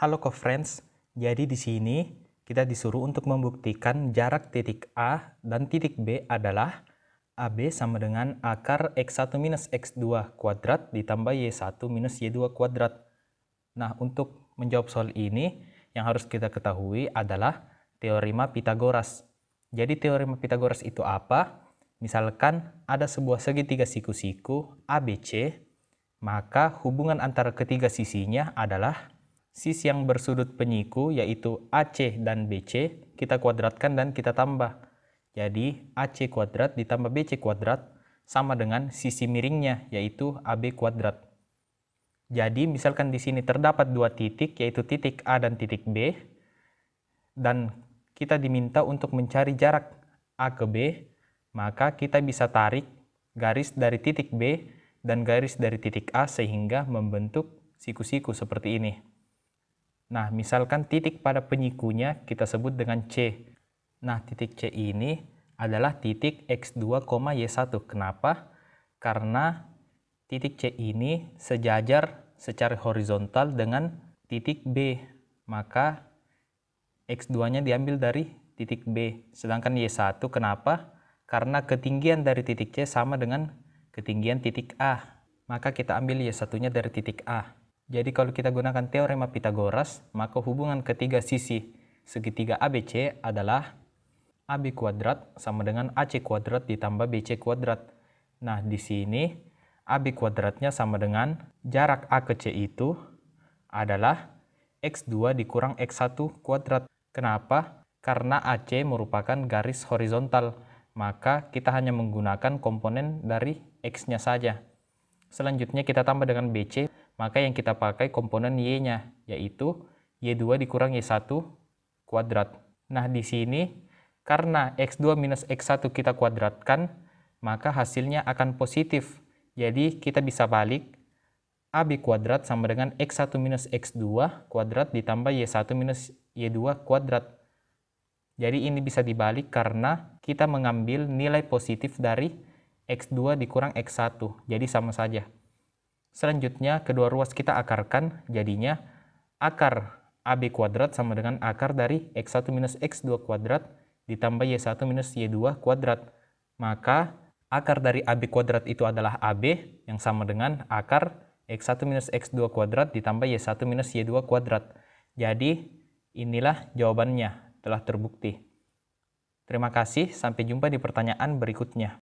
Halo co-friends, jadi di sini kita disuruh untuk membuktikan jarak titik A dan titik B adalah AB sama dengan akar X1 minus X2 kuadrat ditambah Y1 minus Y2 kuadrat. Nah, untuk menjawab soal ini, yang harus kita ketahui adalah teorema Pitagoras. Jadi teorema Pitagoras itu apa? Misalkan ada sebuah segitiga siku-siku ABC, maka hubungan antara ketiga sisinya adalah sis yang bersudut penyiku yaitu AC dan BC kita kuadratkan dan kita tambah. Jadi AC kuadrat ditambah BC kuadrat sama dengan sisi miringnya yaitu AB kuadrat. Jadi misalkan di sini terdapat dua titik yaitu titik A dan titik B dan kita diminta untuk mencari jarak A ke B, maka kita bisa tarik garis dari titik B dan garis dari titik A sehingga membentuk siku-siku seperti ini. Nah, misalkan titik pada penyikunya kita sebut dengan C. Nah, titik C ini adalah titik X2, Y1. Kenapa? Karena titik C ini sejajar secara horizontal dengan titik B. Maka X2-nya diambil dari titik B. Sedangkan Y1 kenapa? Karena ketinggian dari titik C sama dengan ketinggian titik A. Maka kita ambil Y1-nya dari titik A. Jadi kalau kita gunakan teorema Pitagoras, maka hubungan ketiga sisi segitiga ABC adalah AB kuadrat sama dengan AC kuadrat ditambah BC kuadrat. Nah, di sini AB kuadratnya sama dengan jarak A ke C itu adalah X2 dikurang X1 kuadrat. Kenapa? Karena AC merupakan garis horizontal, maka kita hanya menggunakan komponen dari X-nya saja. Selanjutnya kita tambah dengan BC, maka yang kita pakai komponen Y-nya, yaitu Y2 dikurang Y1 kuadrat. Nah, di sini karena X2 minus X1 kita kuadratkan, maka hasilnya akan positif. Jadi kita bisa balik AB kuadrat sama dengan X1 minus X2 kuadrat ditambah Y1 minus Y2 kuadrat. Jadi ini bisa dibalik karena kita mengambil nilai positif dari X2 dikurang X1, jadi sama saja. Selanjutnya, kedua ruas kita akarkan, jadinya akar AB kuadrat sama dengan akar dari X1 minus X2 kuadrat ditambah Y1 minus Y2 kuadrat. Maka akar dari AB kuadrat itu adalah AB yang sama dengan akar X1 minus X2 kuadrat ditambah Y1 minus Y2 kuadrat. Jadi inilah jawabannya, telah terbukti. Terima kasih, sampai jumpa di pertanyaan berikutnya.